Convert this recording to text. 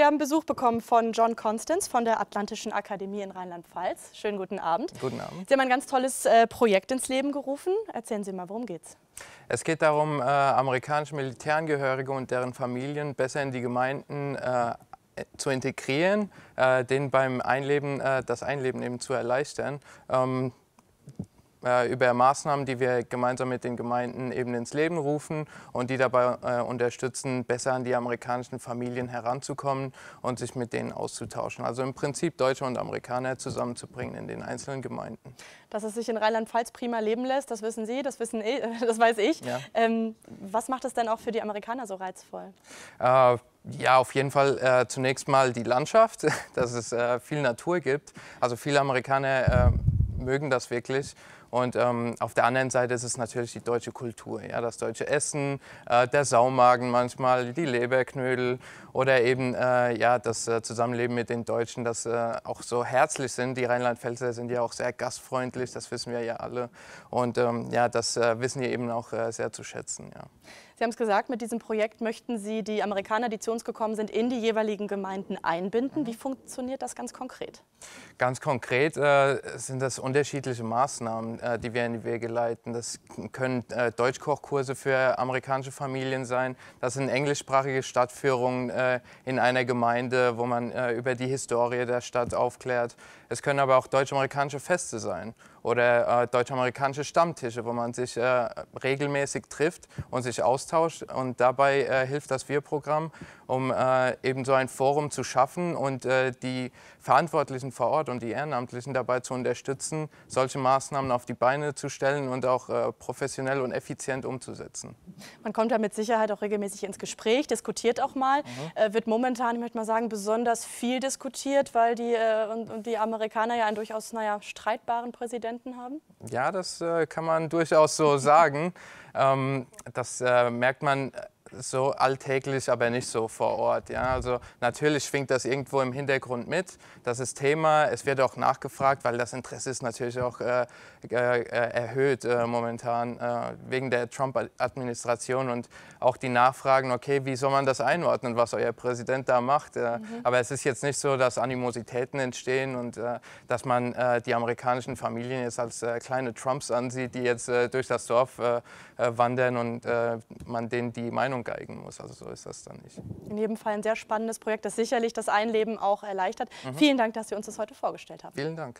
Wir haben Besuch bekommen von John Constance von der Atlantischen Akademie in Rheinland-Pfalz. Schönen guten Abend. Guten Abend. Sie haben ein ganz tolles äh, Projekt ins Leben gerufen. Erzählen Sie mal, worum geht's? Es geht darum, äh, amerikanische Militärangehörige und deren Familien besser in die Gemeinden äh, zu integrieren, äh, denen beim Einleben äh, das Einleben eben zu erleichtern. Ähm, äh, über Maßnahmen, die wir gemeinsam mit den Gemeinden eben ins Leben rufen und die dabei äh, unterstützen, besser an die amerikanischen Familien heranzukommen und sich mit denen auszutauschen. Also im Prinzip Deutsche und Amerikaner zusammenzubringen in den einzelnen Gemeinden. Dass es sich in Rheinland-Pfalz prima leben lässt, das wissen Sie, das, wissen, ich, eh, das weiß ich. Ja. Ähm, was macht es denn auch für die Amerikaner so reizvoll? Äh, ja, auf jeden Fall äh, zunächst mal die Landschaft, dass es äh, viel Natur gibt. Also viele Amerikaner äh, mögen das wirklich. Und ähm, auf der anderen Seite ist es natürlich die deutsche Kultur, ja, das deutsche Essen, äh, der Saumagen manchmal, die Leberknödel oder eben äh, ja, das äh, Zusammenleben mit den Deutschen, das äh, auch so herzlich sind. Die Rheinland-Pfälzer sind ja auch sehr gastfreundlich, das wissen wir ja alle. Und ähm, ja, das äh, wissen wir eben auch äh, sehr zu schätzen. Ja. Sie haben es gesagt, mit diesem Projekt möchten Sie die Amerikaner, die zu uns gekommen sind, in die jeweiligen Gemeinden einbinden. Wie mhm. funktioniert das ganz konkret? Ganz konkret äh, sind das unterschiedliche Maßnahmen, äh, die wir in die Wege leiten. Das können äh, Deutschkochkurse für amerikanische Familien sein. Das sind englischsprachige Stadtführungen äh, in einer Gemeinde, wo man äh, über die Historie der Stadt aufklärt. Es können aber auch deutsch-amerikanische Feste sein oder äh, deutsch-amerikanische Stammtische, wo man sich äh, regelmäßig trifft und sich austauscht. Und dabei äh, hilft das Wir-Programm, um äh, eben so ein Forum zu schaffen und äh, die Verantwortlichen vor Ort und die Ehrenamtlichen dabei zu unterstützen, solche Maßnahmen auf die Beine zu stellen und auch äh, professionell und effizient umzusetzen. Man kommt da mit Sicherheit auch regelmäßig ins Gespräch, diskutiert auch mal. Mhm. wird momentan, ich möchte mal sagen, besonders viel diskutiert, weil die, und, und die Amerikaner ja einen durchaus naja, streitbaren Präsidenten Studenten haben? Ja, das äh, kann man durchaus so sagen. Ähm, das äh, merkt man äh, so alltäglich, aber nicht so vor Ort. Ja? Also natürlich schwingt das irgendwo im Hintergrund mit. Das ist Thema. Es wird auch nachgefragt, weil das Interesse ist natürlich auch äh, äh, äh erhöht äh, momentan äh, wegen der Trump-Administration und auch die Nachfragen, okay, wie soll man das einordnen, was euer Präsident da macht. Äh? Mhm. Aber es ist jetzt nicht so, dass Animositäten entstehen und dass man die amerikanischen Familien jetzt als kleine Trumps ansieht, die jetzt durch das Dorf wandern und man denen die Meinung Betonung geigen muss. Also so ist das dann nicht. In jedem Fall ein sehr spannendes Projekt, das sicherlich das Einleben auch erleichtert. Mhm. Vielen Dank, dass Sie uns das heute vorgestellt haben. Vielen Dank.